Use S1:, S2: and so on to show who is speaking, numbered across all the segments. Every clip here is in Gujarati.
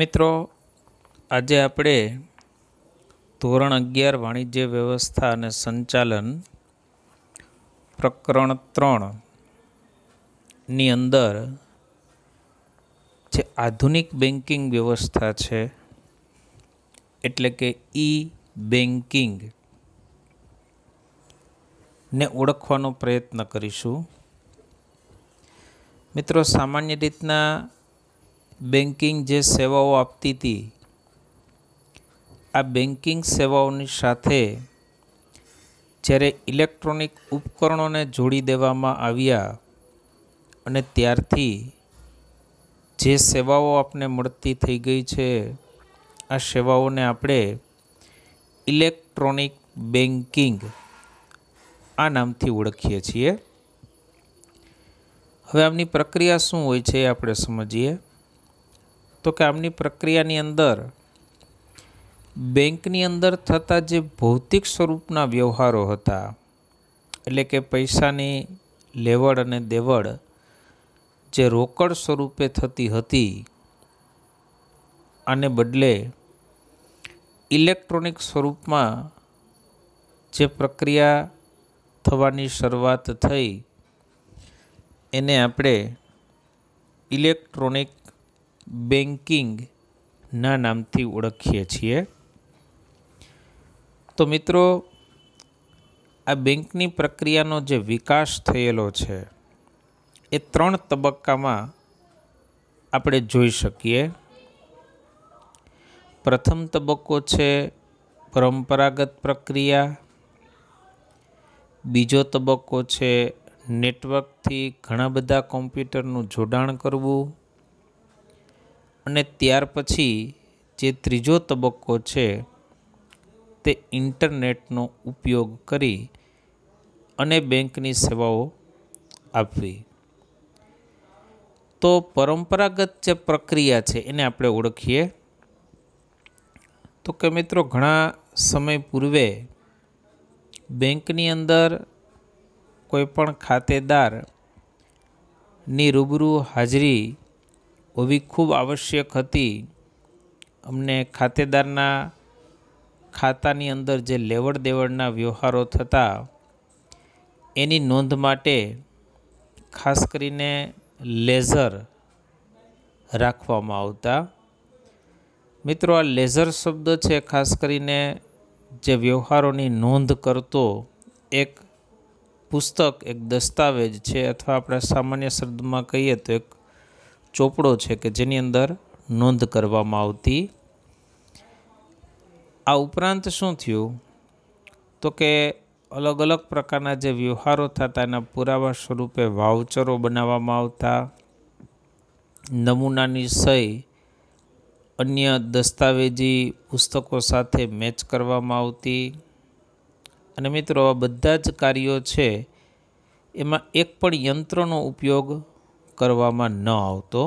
S1: મિત્રો આજે આપણે ધોરણ અગિયાર વાણિજ્ય વ્યવસ્થા અને સંચાલન પ્રકરણ ત્રણની અંદર જે આધુનિક બેન્કિંગ વ્યવસ્થા છે એટલે કે ઈ બેન્કિંગ ને ઓળખવાનો પ્રયત્ન કરીશું મિત્રો સામાન્ય રીતના બેન્કિંગ જે સેવાઓ આપતી હતી આ બેન્કિંગ સેવાઓની સાથે જ્યારે ઇલેક્ટ્રોનિક ઉપકરણોને જોડી દેવામાં આવ્યા અને ત્યારથી જે સેવાઓ આપને મળતી થઈ ગઈ છે આ સેવાઓને આપણે ઇલેક્ટ્રોનિક બેન્કિંગ આ નામથી ઓળખીએ છીએ હવે આમની પ્રક્રિયા શું હોય છે એ આપણે સમજીએ તો કે આમની પ્રક્રિયાની અંદર બેંકની અંદર થતા જે ભૌતિક સ્વરૂપના વ્યવહારો હતા એટલે કે પૈસાની લેવડ અને દેવડ જે રોકડ સ્વરૂપે થતી હતી આને બદલે ઇલેક્ટ્રોનિક સ્વરૂપમાં જે પ્રક્રિયા થવાની શરૂઆત થઈ એને આપણે ઇલેક્ટ્રોનિક બેન્કિંગના નામથી ઓળખીએ છીએ તો મિત્રો આ બેંકની પ્રક્રિયાનો જે વિકાસ થયેલો છે એ ત્રણ તબક્કામાં આપણે જોઈ શકીએ પ્રથમ તબક્કો છે પરંપરાગત પ્રક્રિયા બીજો તબક્કો છે નેટવર્કથી ઘણા બધા કોમ્પ્યુટરનું જોડાણ કરવું અને ત્યાર પછી જે ત્રીજો તબક્કો છે તે ઇન્ટરનેટનો ઉપયોગ કરી અને બેંકની સેવાઓ આપવી તો પરંપરાગત જે પ્રક્રિયા છે એને આપણે ઓળખીએ તો કે મિત્રો ઘણા સમય પૂર્વે બેંકની અંદર કોઈપણ ખાતેદારની રૂબરૂ હાજરી હોવી ખૂબ આવશ્યક હતી અમને ખાતેદારના ખાતાની અંદર જે લેવડ દેવડના વ્યવહારો થતા એની નોંધ માટે ખાસ કરીને લેઝર રાખવામાં આવતા મિત્રો આ લેઝર શબ્દ છે ખાસ કરીને જે વ્યવહારોની નોંધ કરતો એક પુસ્તક એક દસ્તાવેજ છે અથવા આપણે સામાન્ય શબ્દમાં કહીએ તો એક ચોપડો છે કે જેની અંદર નોંધ કરવામાં આવતી આ ઉપરાંત શું થયું તો કે અલગ અલગ પ્રકારના જે વ્યવહારો થતા એના પુરાવા સ્વરૂપે વાઉચરો બનાવવામાં આવતા નમૂનાની સહી અન્ય દસ્તાવેજી પુસ્તકો સાથે મેચ કરવામાં આવતી અને મિત્રો આ બધા જ કાર્યો છે એમાં એક પણ યંત્રનો ઉપયોગ કરવામાં ન આવતો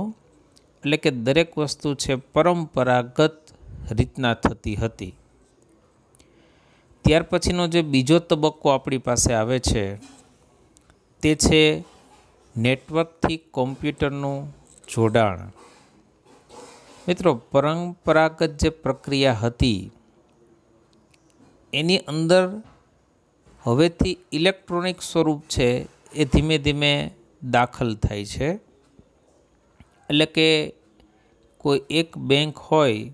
S1: એટલે કે દરેક વસ્તુ છે પરંપરાગત રીતના થતી હતી ત્યાર પછીનો જે બીજો તબક્કો આપણી પાસે આવે છે તે છે નેટવર્કથી કોમ્પ્યુટરનું જોડાણ મિત્રો પરંપરાગત જે પ્રક્રિયા હતી એની અંદર હવેથી ઇલેક્ટ્રોનિક સ્વરૂપ છે એ ધીમે ધીમે દાખલ થાય છે એટલે કે કોઈ એક બેંક હોય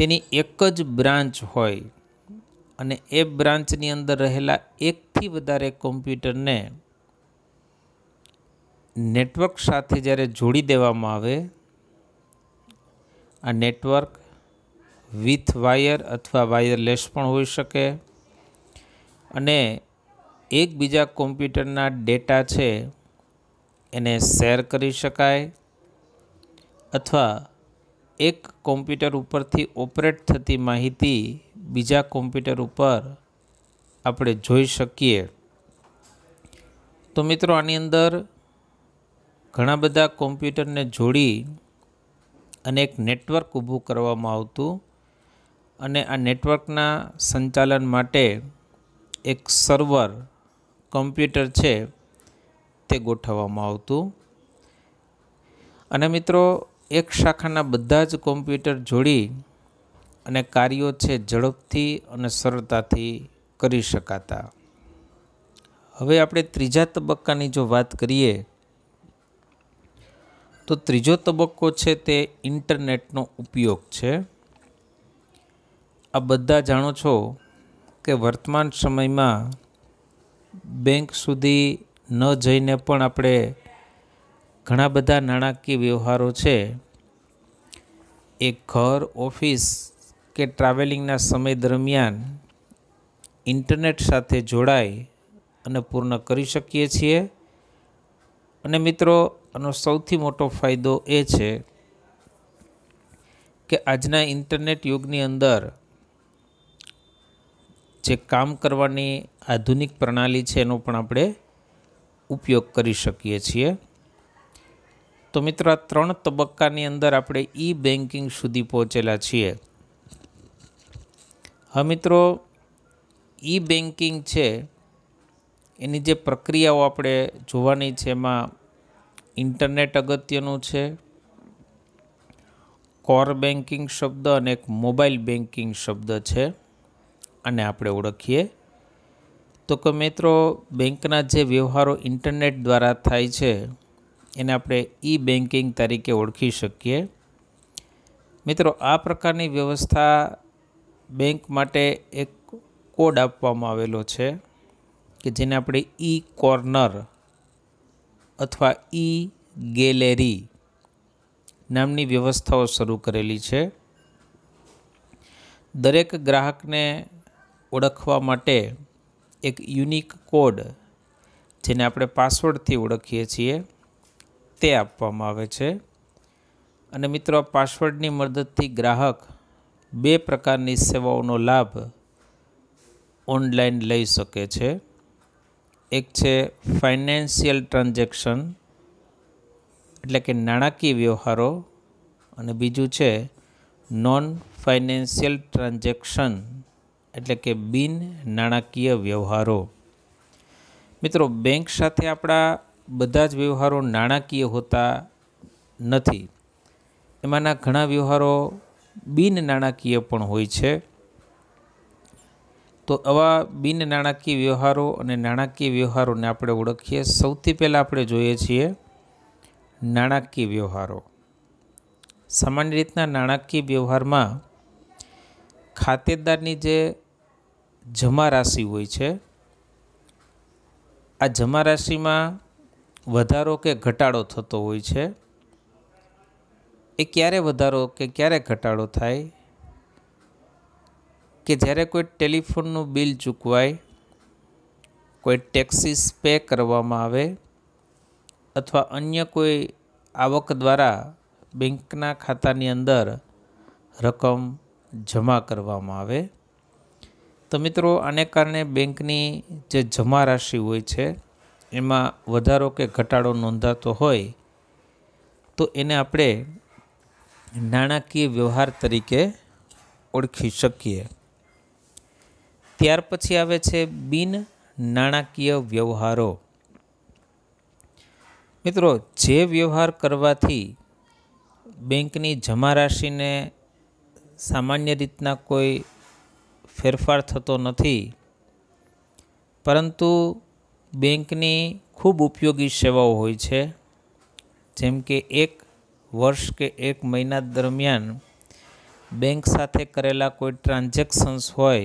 S1: તેની એક જ બ્રાન્ચ હોય અને એ બ્રાન્ચની અંદર રહેલા એકથી વધારે કોમ્પ્યુટરને નેટવર્ક સાથે જ્યારે જોડી દેવામાં આવે આ નેટવર્ક વિથ વાયર અથવા વાયરલેસ પણ હોઈ શકે અને એકબીજા કોમ્પ્યુટરના ડેટા છે એને શેર કરી શકાય અથવા એક કોમ્પ્યુટર ઉપરથી ઓપરેટ થતી માહિતી બીજા કોમ્પ્યુટર ઉપર આપણે જોઈ શકીએ તો મિત્રો આની અંદર ઘણા બધા કોમ્પ્યુટરને જોડી અને એક નેટવર્ક ઊભું કરવામાં આવતું અને આ નેટવર્કના સંચાલન માટે એક સર્વર કમ્પ્યુટર છે તે ગોઠવવામાં આવતું અને મિત્રો એક શાખાના બધા જ કોમ્પ્યુટર જોડી અને કાર્યો છે ઝડપથી અને સરળતાથી કરી શકાતા હવે આપણે ત્રીજા તબક્કાની જો વાત કરીએ તો ત્રીજો તબક્કો છે તે ઇન્ટરનેટનો ઉપયોગ છે આ બધા જાણો છો કે વર્તમાન સમયમાં બેંક સુધી ન જઈને પણ આપણે ઘણા બધા નાણાકીય વ્યવહારો છે એ ઘર ઓફિસ કે ટ્રાવેલિંગના સમય દરમિયાન ઇન્ટરનેટ સાથે જોડાઈ અને પૂર્ણ કરી શકીએ છીએ અને મિત્રો આનો સૌથી મોટો ફાયદો એ છે કે આજના ઇન્ટરનેટ યુગની અંદર જે કામ કરવાની આધુનિક પ્રણાલી છે એનો પણ આપણે ઉપયોગ કરી શકીએ છીએ તો મિત્ર આ ત્રણ તબક્કાની અંદર આપણે ઈ બેન્કિંગ સુધી પહોંચેલા છીએ હા મિત્રો ઈ બેન્કિંગ છે એની જે પ્રક્રિયાઓ આપણે જોવાની છે એમાં ઇન્ટરનેટ અગત્યનું છે કોર બેન્કિંગ શબ્દ અને એક મોબાઈલ બેન્કિંગ શબ્દ છે આને આપણે ઓળખીએ તો કે મિત્રો બેંકના જે વ્યવહારો ઇન્ટરનેટ દ્વારા થાય છે એને આપણે ઈ બેન્કિંગ તરીકે ઓળખી શકીએ મિત્રો આ પ્રકારની વ્યવસ્થા બેંક માટે એક કોડ આપવામાં આવેલો છે કે જેને આપણે ઈ કોર્નર અથવા ઈ ગેલેરી નામની વ્યવસ્થાઓ શરૂ કરેલી છે દરેક ગ્રાહકને ઓળખવા માટે એક યુનિક કોડ જેને આપણે પાસવર્ડથી ઓળખીએ છીએ તે આપવામાં આવે છે અને મિત્રો પાસવર્ડની મદદથી ગ્રાહક બે પ્રકારની સેવાઓનો લાભ ઓનલાઈન લઈ શકે છે એક છે ફાઇનાન્શિયલ ટ્રાન્ઝેક્શન એટલે કે નાણાકીય વ્યવહારો અને બીજું છે નોન ફાઇનાન્શિયલ ટ્રાન્ઝેક્શન એટલે કે બિન નાણાકીય વ્યવહારો મિત્રો બેંક સાથે આપણા બધા જ વ્યવહારો નાણાકીય હોતા નથી એમાંના ઘણા વ્યવહારો બિન નાણાકીય પણ હોય છે તો આવા બિન નાણાકીય વ્યવહારો અને નાણાકીય વ્યવહારોને આપણે ઓળખીએ સૌથી પહેલાં આપણે જોઈએ છીએ નાણાકીય વ્યવહારો સામાન્ય રીતના નાણાકીય વ્યવહારમાં ખાતેદારની જે જમા રાશિ હોય છે આ જમા રાશિમાં વધારો કે ઘટાડો થતો હોય છે એ ક્યારે વધારો કે ક્યારે ઘટાડો થાય કે જ્યારે કોઈ ટેલિફોનનું બિલ ચૂકવાય કોઈ ટેક્સીસ પે કરવામાં આવે અથવા અન્ય કોઈ આવક દ્વારા બેંકના ખાતાની અંદર રકમ જમા કરવામાં આવે તો મિત્રો આને કારણે બેંકની જે જમા રાશિ હોય છે એમાં વધારો કે ઘટાડો નોંધાતો હોય તો એને આપણે નાણાકીય વ્યવહાર તરીકે ઓળખી શકીએ ત્યાર પછી આવે છે બિન નાણાકીય વ્યવહારો મિત્રો જે વ્યવહાર કરવાથી બેંકની જમા રાશિને સામાન્ય રીતના કોઈ ફેરફાર થતો નથી પરંતુ બેંકની ખૂબ ઉપયોગી સેવાઓ હોય છે જેમ કે એક વર્ષ કે એક મહિના દરમિયાન બેંક સાથે કરેલા કોઈ ટ્રાન્ઝેક્શન્સ હોય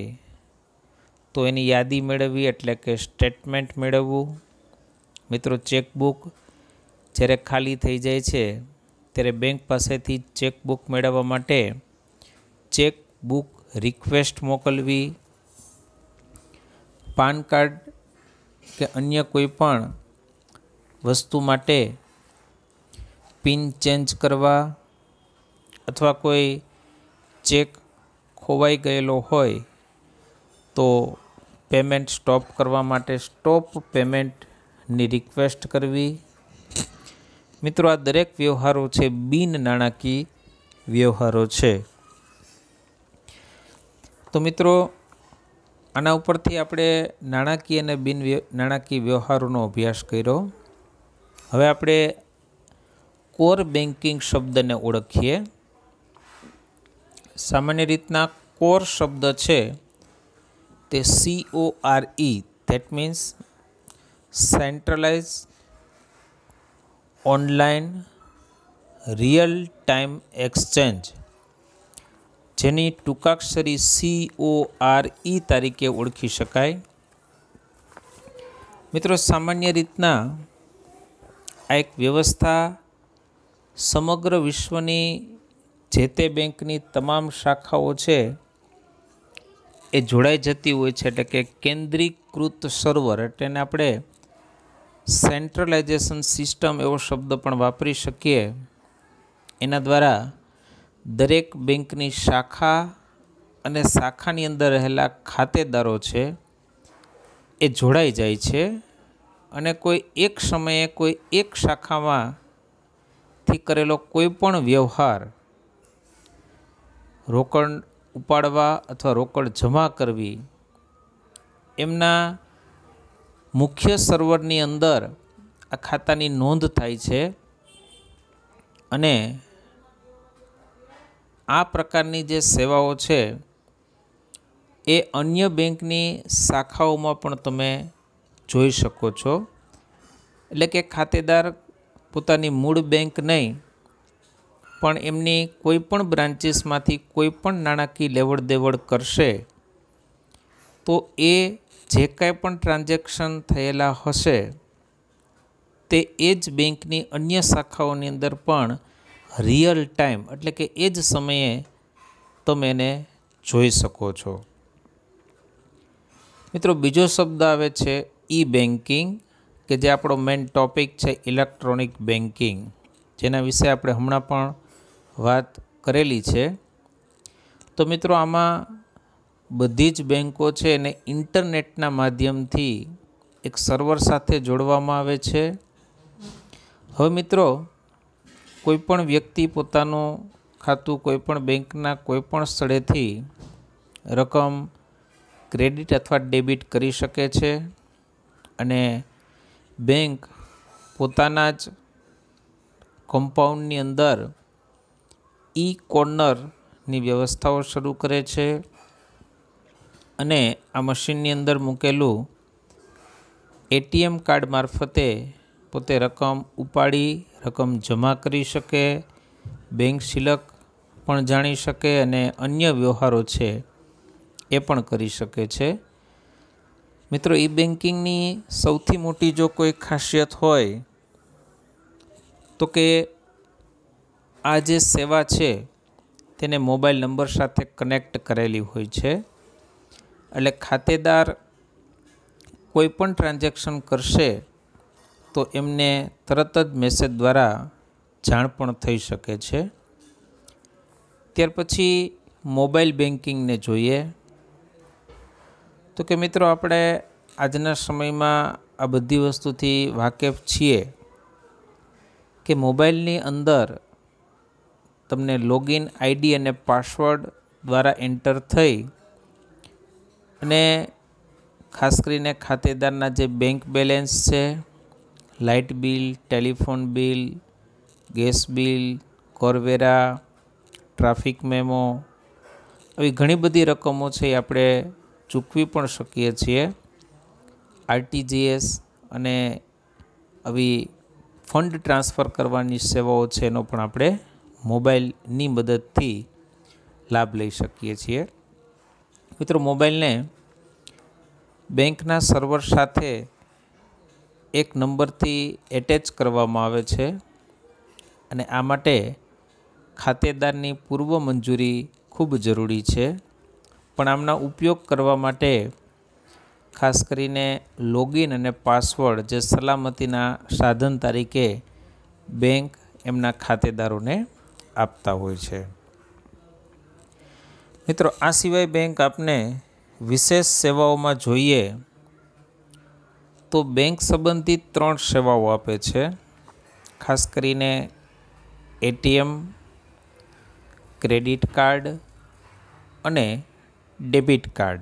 S1: તો એની યાદી મેળવવી એટલે કે સ્ટેટમેન્ટ મેળવવું મિત્રો ચેકબુક જ્યારે ખાલી થઈ જાય છે ત્યારે બેંક પાસેથી ચેકબુક મેળવવા માટે ચેકબુક રિક્વેસ્ટ મોકલવી પાન કાર્ડ કે અન્ય કોઈપણ વસ્તુ માટે પિન ચેન્જ કરવા અથવા કોઈ ચેક ખોવાઈ ગયેલો હોય તો પેમેન્ટ સ્ટોપ કરવા માટે સ્ટોપ પેમેન્ટની રિક્વેસ્ટ કરવી મિત્રો આ દરેક વ્યવહારો છે બિન નાણાકીય વ્યવહારો છે તો મિત્રો આના ઉપરથી આપણે નાણાકીય અને બિન નાણાકીય વ્યવહારોનો અભ્યાસ કર્યો હવે આપણે કોર બેન્કિંગ શબ્દને ઓળખીએ સામાન્ય રીતના કોર શબ્દ છે તે C O R E that means centralise online real time exchange જેની ટૂંકાક્ષરી સી ઓ આર ઇ તરીકે ઓળખી શકાય મિત્રો સામાન્ય રીતના આ એક વ્યવસ્થા સમગ્ર વિશ્વની જે તે બેંકની તમામ શાખાઓ છે એ જોડાઈ જતી હોય છે એટલે કે કેન્દ્રીકૃત સર્વર એટલે એને આપણે સેન્ટ્રલાઇઝેશન સિસ્ટમ એવો શબ્દ પણ વાપરી શકીએ એના દ્વારા દરેક બેંકની શાખા અને શાખાની અંદર રહેલા ખાતેદારો છે એ જોડાઈ જાય છે અને કોઈ એક સમયે કોઈ એક શાખામાંથી કરેલો કોઈ પણ વ્યવહાર રોકડ ઉપાડવા અથવા રોકડ જમા કરવી એમના મુખ્ય સર્વરની અંદર આ ખાતાની નોંધ થાય છે અને આ પ્રકારની જે સેવાઓ છે એ અન્ય બેંકની શાખાઓમાં પણ તમે જોઈ શકો છો એટલે કે ખાતેદાર પોતાની મૂળ બેંક નહીં પણ એમની કોઈપણ બ્રાન્ચીસમાંથી કોઈપણ નાણાકીય લેવડ દેવડ કરશે તો એ જે કાંઈ પણ ટ્રાન્ઝેક્શન થયેલા હશે તે એ જ બેંકની અન્ય શાખાઓની અંદર પણ રિયલ ટાઈમ એટલે કે એ જ સમયે તમે એને જોઈ શકો છો મિત્રો બીજો શબ્દ આવે છે ઈ બેન્કિંગ કે જે આપણો મેઇન ટોપિક છે ઇલેક્ટ્રોનિક બેન્કિંગ જેના વિશે આપણે હમણાં પણ વાત કરેલી છે તો મિત્રો આમાં બધી જ બેન્કો છે એને ઇન્ટરનેટના માધ્યમથી એક સર્વર સાથે જોડવામાં આવે છે હવે મિત્રો કોઈપણ વ્યક્તિ પોતાનું ખાતું કોઈપણ બેંકના કોઈપણ સ્થળેથી રકમ ક્રેડિટ અથવા ડેબિટ કરી શકે છે અને બેંક પોતાના જ કમ્પાઉન્ડની અંદર ઈ કોર્નરની વ્યવસ્થાઓ શરૂ કરે છે અને આ મશીનની અંદર મૂકેલું એટીએમ કાર્ડ મારફતે પોતે રકમ ઉપાડી રકમ જમા કરી શકે બેંક સિલક પણ જાણી શકે અને અન્ય વ્યવહારો છે એ પણ કરી શકે છે મિત્રો ઈ બેન્કિંગની સૌથી મોટી જો કોઈ ખાસિયત હોય તો કે આ જે સેવા છે તેને મોબાઈલ નંબર સાથે કનેક્ટ કરેલી હોય છે એટલે ખાતેદાર કોઈ પણ ટ્રાન્ઝેક્શન કરશે તો એમને તરત જ મેસેજ દ્વારા જાણ પણ થઈ શકે છે ત્યાર પછી મોબાઈલ બેન્કિંગને જોઈએ તો કે મિત્રો આપણે આજના સમયમાં આ બધી વસ્તુથી વાકેફ છીએ કે મોબાઈલની અંદર તમને લોગિન આઈડી અને પાસવર્ડ દ્વારા એન્ટર થઈ અને ખાસ કરીને ખાતેદારના જે બેંક બેલેન્સ છે light bill telephone bill gas bill કોરવેરા ટ્રાફિક મેમો આવી ઘણી બધી રકમો છે એ આપણે ચૂકવી પણ શકીએ છીએ આરટીજીએસ અને આવી ફંડ ટ્રાન્સફર કરવાની સેવાઓ છે એનો પણ આપણે મોબાઈલની મદદથી લાભ લઈ શકીએ છીએ મિત્રો મોબાઈલને બેંકના સર્વર સાથે એક નંબરથી એટેચ કરવામાં આવે છે અને આ માટે ખાતેદારની પૂર્વ મંજૂરી ખૂબ જરૂરી છે પણ આમના ઉપયોગ કરવા માટે ખાસ કરીને લોગિન અને પાસવર્ડ જે સલામતીના સાધન તરીકે બેંક એમના ખાતેદારોને આપતા હોય છે મિત્રો આ સિવાય બેંક આપને વિશેષ સેવાઓમાં જોઈએ તો બેંક સંબંધિત ત્રણ સેવાઓ આપે છે ખાસ કરીને એટીએમ ક્રેડિટ કાર્ડ અને ડેબિટ કાર્ડ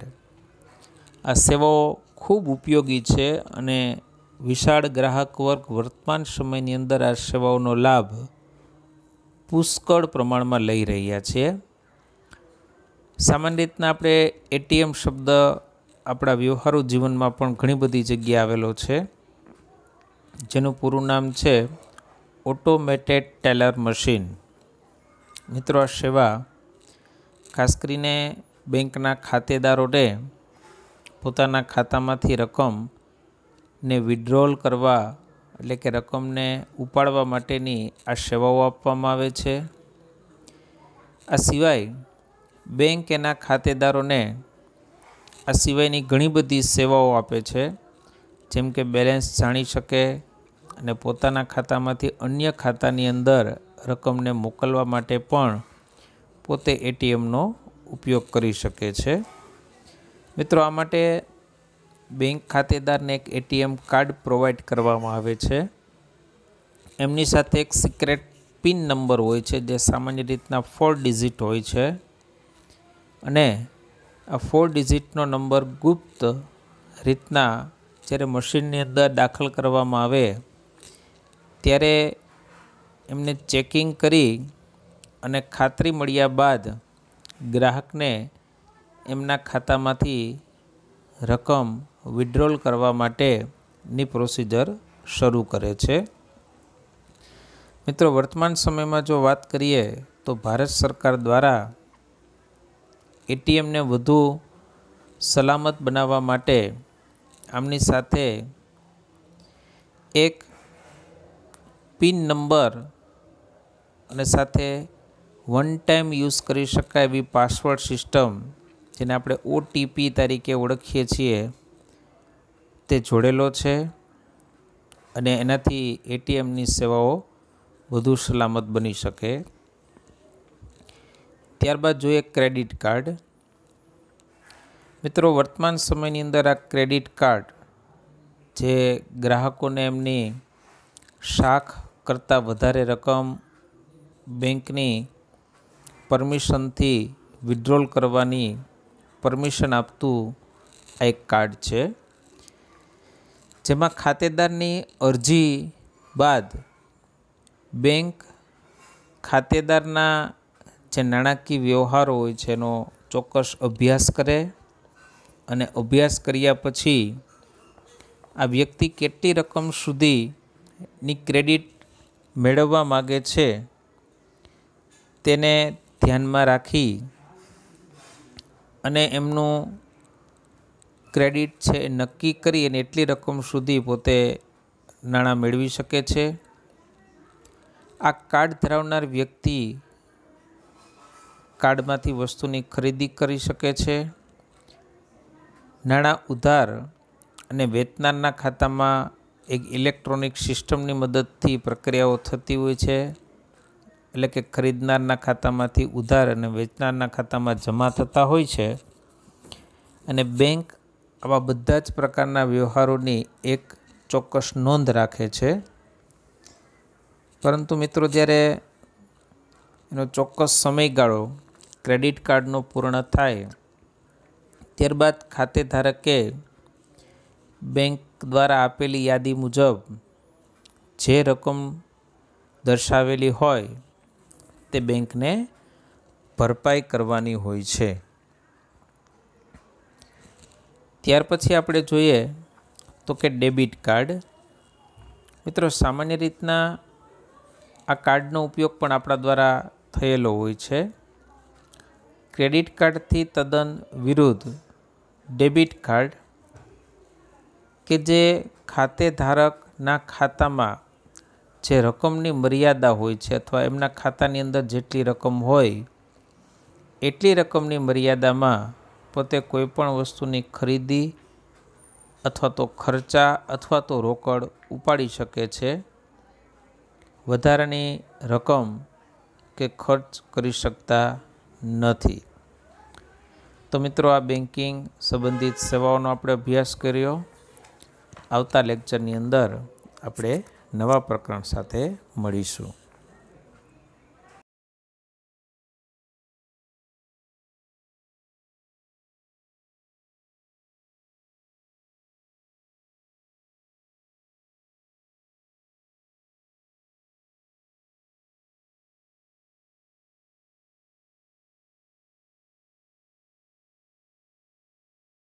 S1: આ સેવાઓ ખૂબ ઉપયોગી છે અને વિશાળ ગ્રાહક વર્ગ વર્તમાન સમયની અંદર આ સેવાઓનો લાભ પુષ્કળ પ્રમાણમાં લઈ રહ્યા છે સામાન્ય રીતના આપણે એટીએમ શબ્દ આપણા વ્યવહારુ જીવનમાં પણ ઘણી બધી જગ્યા આવેલો છે જેનું પૂરું નામ છે ઓટોમેટેડ ટેલર મશીન મિત્રો આ સેવા ખાસ કરીને બેંકના ખાતેદારોને પોતાના ખાતામાંથી રકમને ને વિડ્રોલ કરવા એટલે કે રકમને ઉપાડવા માટેની આ સેવાઓ આપવામાં આવે છે આ સિવાય બેંક એના ખાતેદારોને આ સિવાયની ઘણી બધી સેવાઓ આપે છે જેમ કે બેલેન્સ જાણી શકે અને પોતાના ખાતામાંથી અન્ય ખાતાની અંદર રકમને મોકલવા માટે પણ પોતે એટીએમનો ઉપયોગ કરી શકે છે મિત્રો આ માટે બેંક ખાતેદારને એક એટીએમ કાર્ડ પ્રોવાઈડ કરવામાં આવે છે એમની સાથે એક સિક્રેટ પિન નંબર હોય છે જે સામાન્ય રીતના ફોર ડિઝિટ હોય છે અને આ ફોર ડિઝિટનો નંબર ગુપ્ત રીતના જ્યારે મશીનની અંદર દાખલ કરવામાં આવે ત્યારે એમને ચેકિંગ કરી અને ખાતરી મળ્યા બાદ ગ્રાહકને એમના ખાતામાંથી રકમ વિડ્રોલ કરવા માટેની પ્રોસિજર શરૂ કરે છે મિત્રો વર્તમાન સમયમાં જો વાત કરીએ તો ભારત સરકાર દ્વારા એટીએમને વધુ સલામત બનાવવા માટે આમની સાથે એક પિન નંબર અને સાથે વન ટાઈમ યુઝ કરી શકાય એવી પાસવર્ડ સિસ્ટમ જેને આપણે ઓટીપી તરીકે ઓળખીએ છીએ તે જોડેલો છે અને એનાથી એટીએમની સેવાઓ વધુ સલામત બની શકે ત્યારબાદ જોઈએ ક્રેડિટ કાર્ડ મિત્રો વર્તમાન સમયની અંદર આ ક્રેડિટ કાર્ડ જે ગ્રાહકોને એમની શાખ કરતાં વધારે રકમ બેંકની પરમિશનથી વિડ્રોલ કરવાની પરમિશન આપતું આ એક કાર્ડ છે જેમાં ખાતેદારની અરજી બાદ બેંક ખાતેદારના જે નાણાકીય વ્યવહારો હોય છે એનો ચોક્કસ અભ્યાસ કરે અને અભ્યાસ કર્યા પછી આ વ્યક્તિ કેટલી રકમ સુધીની ક્રેડિટ મેળવવા માગે છે તેને ધ્યાનમાં રાખી અને એમનું ક્રેડિટ છે એ નક્કી કરી અને એટલી રકમ સુધી પોતે નાણાં મેળવી શકે છે આ કાર્ડ ધરાવનાર વ્યક્તિ કાર્ડમાંથી વસ્તુની ખરીદી કરી શકે છે નાણાં ઉધાર અને વેતનારના ખાતામાં એક ઇલેક્ટ્રોનિક સિસ્ટમની મદદથી પ્રક્રિયાઓ થતી હોય છે એટલે કે ખરીદનારના ખાતામાંથી ઉધાર અને વેચનારના ખાતામાં જમા થતા હોય છે અને બેંક આવા બધા જ પ્રકારના વ્યવહારોની એક ચોક્કસ નોંધ રાખે છે પરંતુ મિત્રો જ્યારે એનો ચોક્કસ સમયગાળો ક્રેડિટ કાર્ડનો પૂર્ણ થાય ત્યારબાદ ખાતેધારકે બેંક દ્વારા આપેલી યાદી મુજબ જે રકમ દર્શાવેલી હોય તે બેંકને ભરપાઈ કરવાની હોય છે ત્યાર પછી આપણે જોઈએ તો કે ડેબિટ કાર્ડ મિત્રો સામાન્ય રીતના આ કાર્ડનો ઉપયોગ પણ આપણા દ્વારા થયેલો હોય છે ક્રેડિટ કાર્ડથી તદ્દન વિરુદ્ધ ડેબિટ કાર્ડ કે જે ખાતે ધારકના ખાતામાં જે રકમની મર્યાદા હોય છે અથવા એમના ખાતાની અંદર જેટલી રકમ હોય એટલી રકમની મર્યાદામાં પોતે કોઈપણ વસ્તુની ખરીદી અથવા તો ખર્ચા અથવા તો રોકડ ઉપાડી શકે છે વધારાની રકમ કે ખર્ચ કરી શકતા નથી તો મિત્રો આ બેન્કિંગ સંબંધિત સેવાઓનો આપણે અભ્યાસ કર્યો આવતા લેક્ચરની અંદર આપણે નવા પ્રકરણ સાથે મળીશું